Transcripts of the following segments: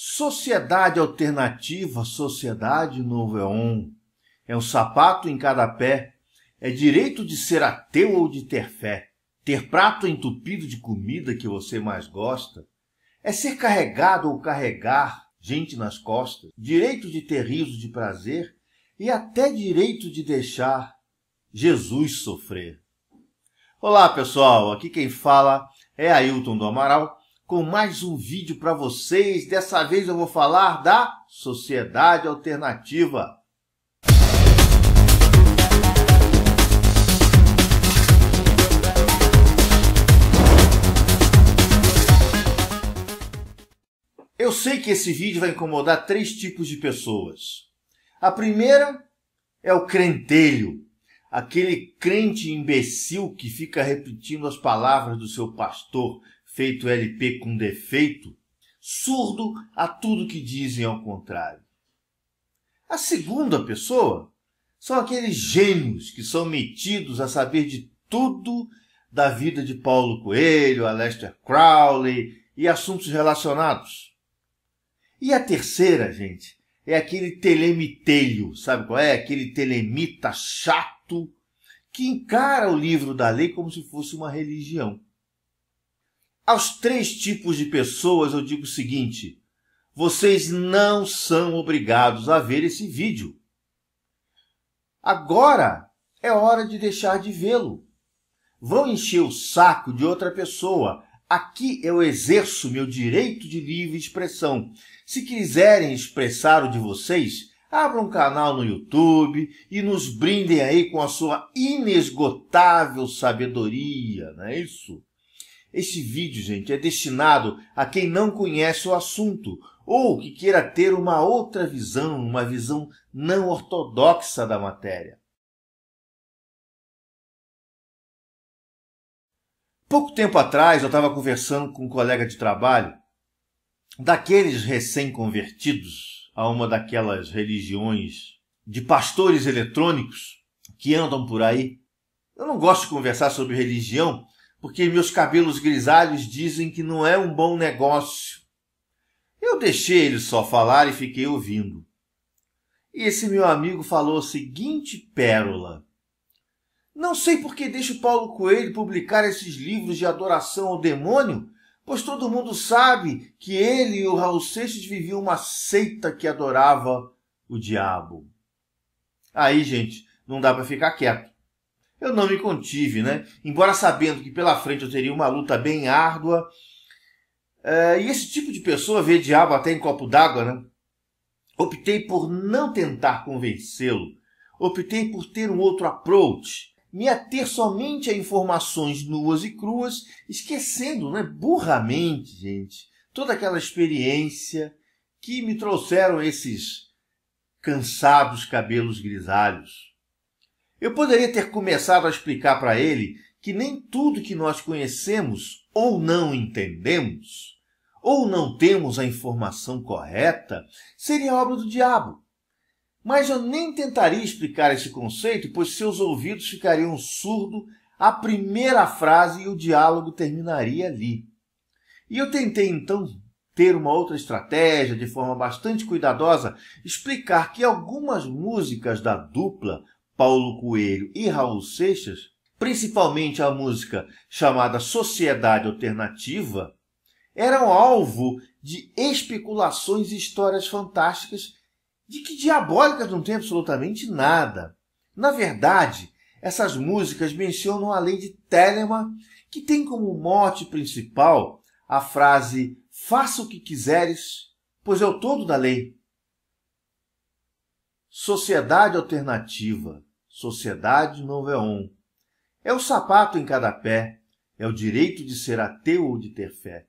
Sociedade alternativa, sociedade novo um. É um sapato em cada pé. É direito de ser ateu ou de ter fé. Ter prato entupido de comida que você mais gosta. É ser carregado ou carregar gente nas costas. Direito de ter riso de prazer. E até direito de deixar Jesus sofrer. Olá pessoal, aqui quem fala é Ailton do Amaral com mais um vídeo para vocês. Dessa vez eu vou falar da sociedade alternativa. Eu sei que esse vídeo vai incomodar três tipos de pessoas. A primeira é o crentelho, aquele crente imbecil que fica repetindo as palavras do seu pastor, feito LP com defeito, surdo a tudo que dizem ao contrário. A segunda pessoa são aqueles gênios que são metidos a saber de tudo da vida de Paulo Coelho, Aleister Crowley e assuntos relacionados. E a terceira, gente, é aquele telemitelho, sabe qual é? Aquele telemita chato que encara o livro da lei como se fosse uma religião. Aos três tipos de pessoas eu digo o seguinte: vocês não são obrigados a ver esse vídeo. Agora é hora de deixar de vê-lo. Vão encher o saco de outra pessoa. Aqui eu exerço meu direito de livre expressão. Se quiserem expressar o de vocês, abram um canal no YouTube e nos brindem aí com a sua inesgotável sabedoria, não é isso? Este vídeo, gente, é destinado a quem não conhece o assunto ou que queira ter uma outra visão, uma visão não ortodoxa da matéria. Pouco tempo atrás eu estava conversando com um colega de trabalho, daqueles recém-convertidos a uma daquelas religiões de pastores eletrônicos que andam por aí. Eu não gosto de conversar sobre religião porque meus cabelos grisalhos dizem que não é um bom negócio. Eu deixei ele só falar e fiquei ouvindo. E esse meu amigo falou a seguinte pérola. Não sei por que deixo Paulo Coelho publicar esses livros de adoração ao demônio, pois todo mundo sabe que ele e o Raul Seixas viviam uma seita que adorava o diabo. Aí, gente, não dá para ficar quieto eu não me contive, né? Embora sabendo que pela frente eu teria uma luta bem árdua. É, e esse tipo de pessoa vê diabo até em copo d'água, né? Optei por não tentar convencê-lo. Optei por ter um outro approach. Me ater somente a informações nuas e cruas, esquecendo, né, burramente, gente, toda aquela experiência que me trouxeram esses cansados cabelos grisalhos. Eu poderia ter começado a explicar para ele que nem tudo que nós conhecemos ou não entendemos, ou não temos a informação correta, seria obra do diabo. Mas eu nem tentaria explicar esse conceito, pois seus ouvidos ficariam surdos à primeira frase e o diálogo terminaria ali. E eu tentei então ter uma outra estratégia, de forma bastante cuidadosa, explicar que algumas músicas da dupla Paulo Coelho e Raul Seixas, principalmente a música chamada Sociedade Alternativa, eram alvo de especulações e histórias fantásticas de que diabólicas não tem absolutamente nada. Na verdade, essas músicas mencionam a lei de Telemann, que tem como mote principal a frase faça o que quiseres, pois é o todo da lei. Sociedade alternativa Sociedade Noveon. É, é o sapato em cada pé, é o direito de ser ateu ou de ter fé,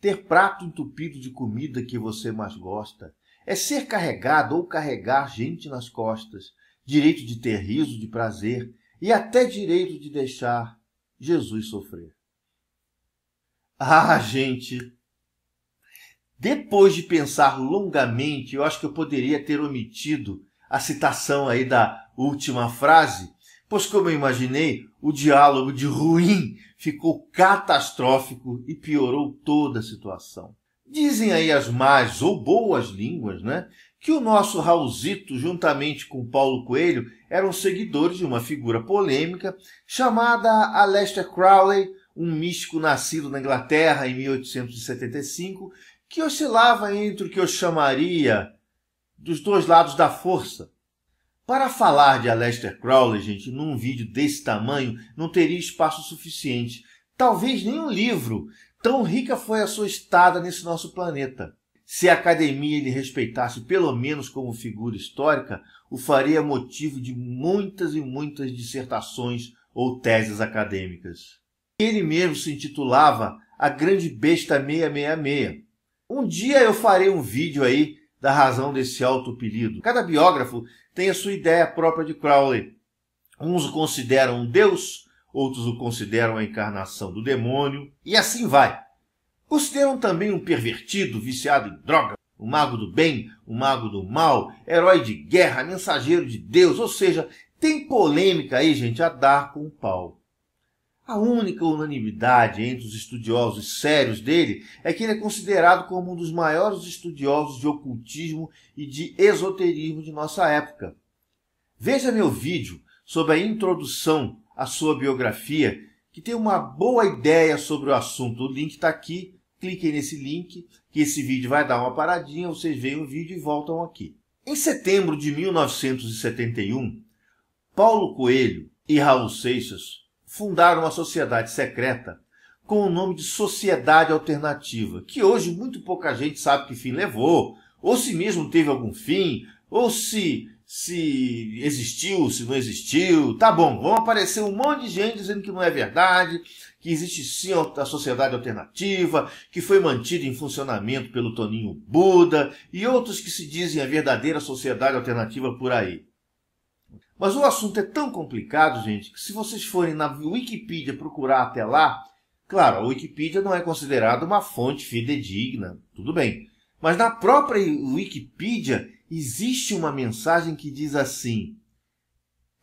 ter prato entupido de comida que você mais gosta, é ser carregado ou carregar gente nas costas, direito de ter riso de prazer e até direito de deixar Jesus sofrer. Ah, gente! Depois de pensar longamente, eu acho que eu poderia ter omitido a citação aí da última frase, pois, como eu imaginei, o diálogo de ruim ficou catastrófico e piorou toda a situação. Dizem aí as más ou boas línguas, né? Que o nosso Raulzito, juntamente com Paulo Coelho, eram seguidores de uma figura polêmica chamada Aleister Crowley, um místico nascido na Inglaterra em 1875, que oscilava entre o que eu chamaria dos dois lados da força, para falar de Aleister Crowley, gente, num vídeo desse tamanho, não teria espaço suficiente. Talvez nem um livro. Tão rica foi a sua estada nesse nosso planeta. Se a academia lhe respeitasse pelo menos como figura histórica, o faria motivo de muitas e muitas dissertações ou teses acadêmicas. Ele mesmo se intitulava A Grande Besta 666. Um dia eu farei um vídeo aí da razão desse alto apelido. Cada biógrafo tem a sua ideia própria de Crowley. Uns o consideram um deus, outros o consideram a encarnação do demônio, e assim vai. Consideram também um pervertido, viciado em droga, um mago do bem, um mago do mal, herói de guerra, mensageiro de Deus, ou seja, tem polêmica aí, gente, a dar com o pau. A única unanimidade entre os estudiosos sérios dele é que ele é considerado como um dos maiores estudiosos de ocultismo e de esoterismo de nossa época. Veja meu vídeo sobre a introdução à sua biografia, que tem uma boa ideia sobre o assunto. O link está aqui, cliquem nesse link, que esse vídeo vai dar uma paradinha, vocês veem o vídeo e voltam aqui. Em setembro de 1971, Paulo Coelho e Raul Seixas fundaram uma sociedade secreta com o nome de Sociedade Alternativa, que hoje muito pouca gente sabe que fim levou, ou se mesmo teve algum fim, ou se se existiu, se não existiu. Tá bom, vão aparecer um monte de gente dizendo que não é verdade, que existe sim a sociedade alternativa, que foi mantida em funcionamento pelo Toninho Buda e outros que se dizem a verdadeira sociedade alternativa por aí. Mas o assunto é tão complicado, gente, que se vocês forem na Wikipedia procurar até lá, claro, a Wikipedia não é considerada uma fonte fidedigna, tudo bem. Mas na própria Wikipedia existe uma mensagem que diz assim: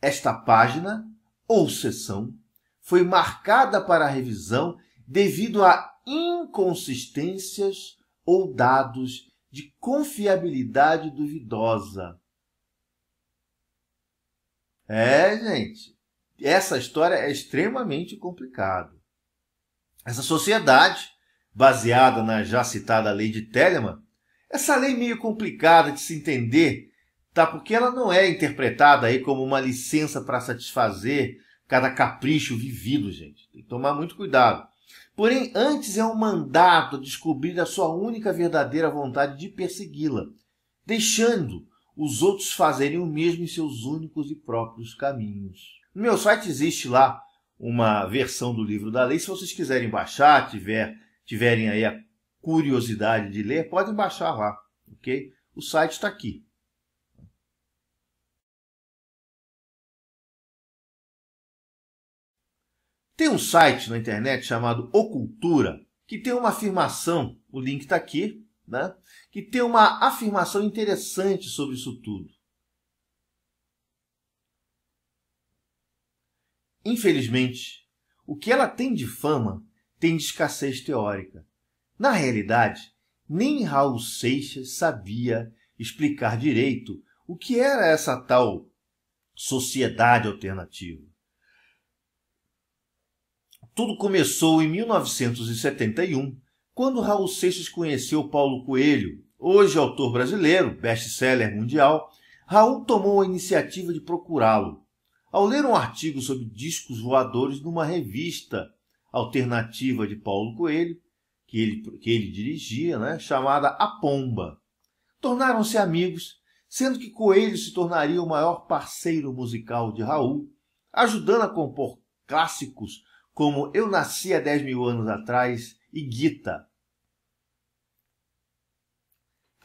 Esta página ou sessão foi marcada para revisão devido a inconsistências ou dados de confiabilidade duvidosa. É, gente. Essa história é extremamente complicada. Essa sociedade, baseada na já citada lei de Telemann, essa lei meio complicada de se entender, tá? Porque ela não é interpretada aí como uma licença para satisfazer cada capricho vivido, gente. Tem que tomar muito cuidado. Porém, antes é um mandato descobrir a sua única verdadeira vontade de persegui-la, deixando os outros fazerem o mesmo em seus únicos e próprios caminhos. No meu site existe lá uma versão do livro da lei. Se vocês quiserem baixar, tiver, tiverem aí a curiosidade de ler, podem baixar lá, ok? O site está aqui. Tem um site na internet chamado Ocultura que tem uma afirmação, o link está aqui, né, que tem uma afirmação interessante sobre isso tudo. Infelizmente, o que ela tem de fama tem de escassez teórica. Na realidade, nem Raul Seixas sabia explicar direito o que era essa tal sociedade alternativa. Tudo começou em 1971, quando Raul Seixas conheceu Paulo Coelho, hoje autor brasileiro, best-seller mundial, Raul tomou a iniciativa de procurá-lo. Ao ler um artigo sobre discos voadores numa revista alternativa de Paulo Coelho, que ele, que ele dirigia, né, chamada A Pomba, tornaram-se amigos, sendo que Coelho se tornaria o maior parceiro musical de Raul, ajudando a compor clássicos como Eu Nasci há 10 mil anos atrás e Gita.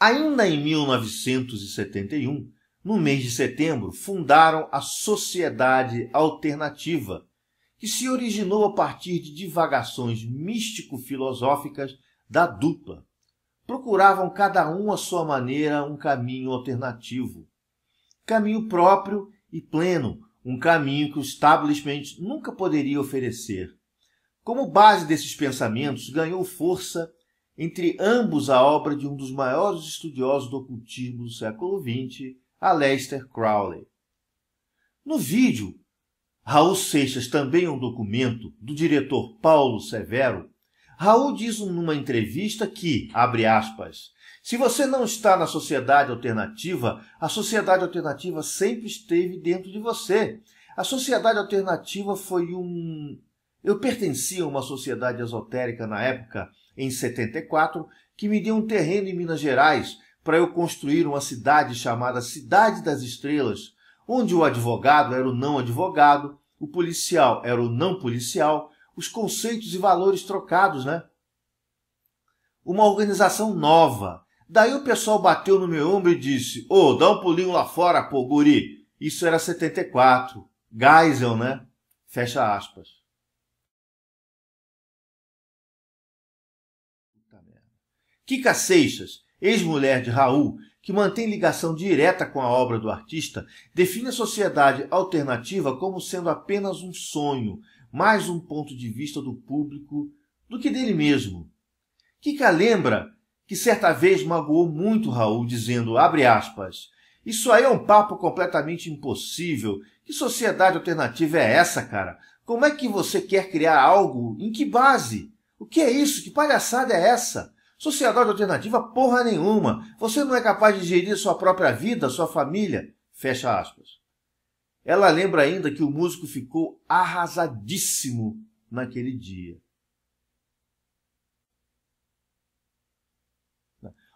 Ainda em 1971, no mês de setembro, fundaram a Sociedade Alternativa, que se originou a partir de divagações místico-filosóficas da dupla. Procuravam cada um à sua maneira um caminho alternativo, caminho próprio e pleno, um caminho que o establishment nunca poderia oferecer. Como base desses pensamentos, ganhou força entre ambos a obra de um dos maiores estudiosos do ocultismo do século XX, Aleister Crowley. No vídeo, Raul Seixas, também um documento, do diretor Paulo Severo, Raul diz numa entrevista que, abre aspas, se você não está na sociedade alternativa, a sociedade alternativa sempre esteve dentro de você. A sociedade alternativa foi um eu pertencia a uma sociedade esotérica na época, em 74, que me deu um terreno em Minas Gerais para eu construir uma cidade chamada Cidade das Estrelas, onde o advogado era o não advogado, o policial era o não policial, os conceitos e valores trocados, né? Uma organização nova. Daí o pessoal bateu no meu ombro e disse: Ô, oh, dá um pulinho lá fora, pô, guri. Isso era 74. Geisel, né? Fecha aspas. Kika Seixas, ex-mulher de Raul, que mantém ligação direta com a obra do artista, define a sociedade alternativa como sendo apenas um sonho, mais um ponto de vista do público do que dele mesmo. Kika lembra que certa vez magoou muito Raul dizendo, abre aspas, isso aí é um papo completamente impossível. Que sociedade alternativa é essa, cara? Como é que você quer criar algo? Em que base? O que é isso? Que palhaçada é essa? Sociedade alternativa porra nenhuma. Você não é capaz de gerir sua própria vida, sua família. Fecha aspas. Ela lembra ainda que o músico ficou arrasadíssimo naquele dia.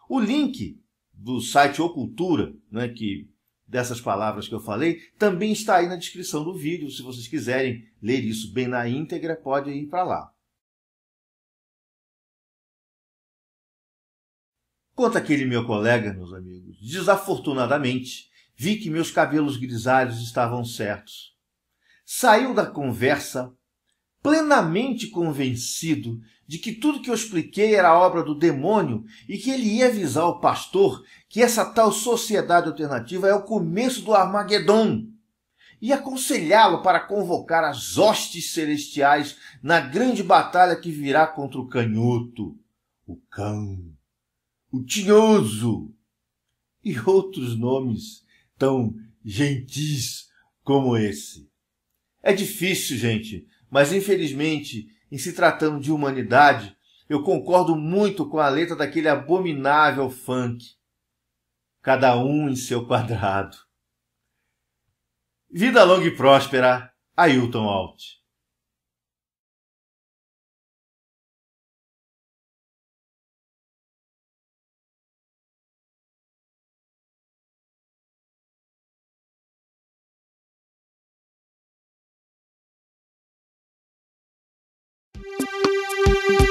O link do site Ocultura, né, que dessas palavras que eu falei, também está aí na descrição do vídeo. Se vocês quiserem ler isso bem na íntegra, pode ir para lá. Quanto aquele meu colega, meus amigos, desafortunadamente vi que meus cabelos grisalhos estavam certos. Saiu da conversa plenamente convencido de que tudo que eu expliquei era obra do demônio e que ele ia avisar o pastor que essa tal sociedade alternativa é o começo do Armagedon e aconselhá-lo para convocar as hostes celestiais na grande batalha que virá contra o canhoto, o cão o Tinhoso e outros nomes tão gentis como esse. É difícil, gente, mas infelizmente, em se tratando de humanidade, eu concordo muito com a letra daquele abominável funk. Cada um em seu quadrado. Vida longa e próspera, Ailton Alt. Música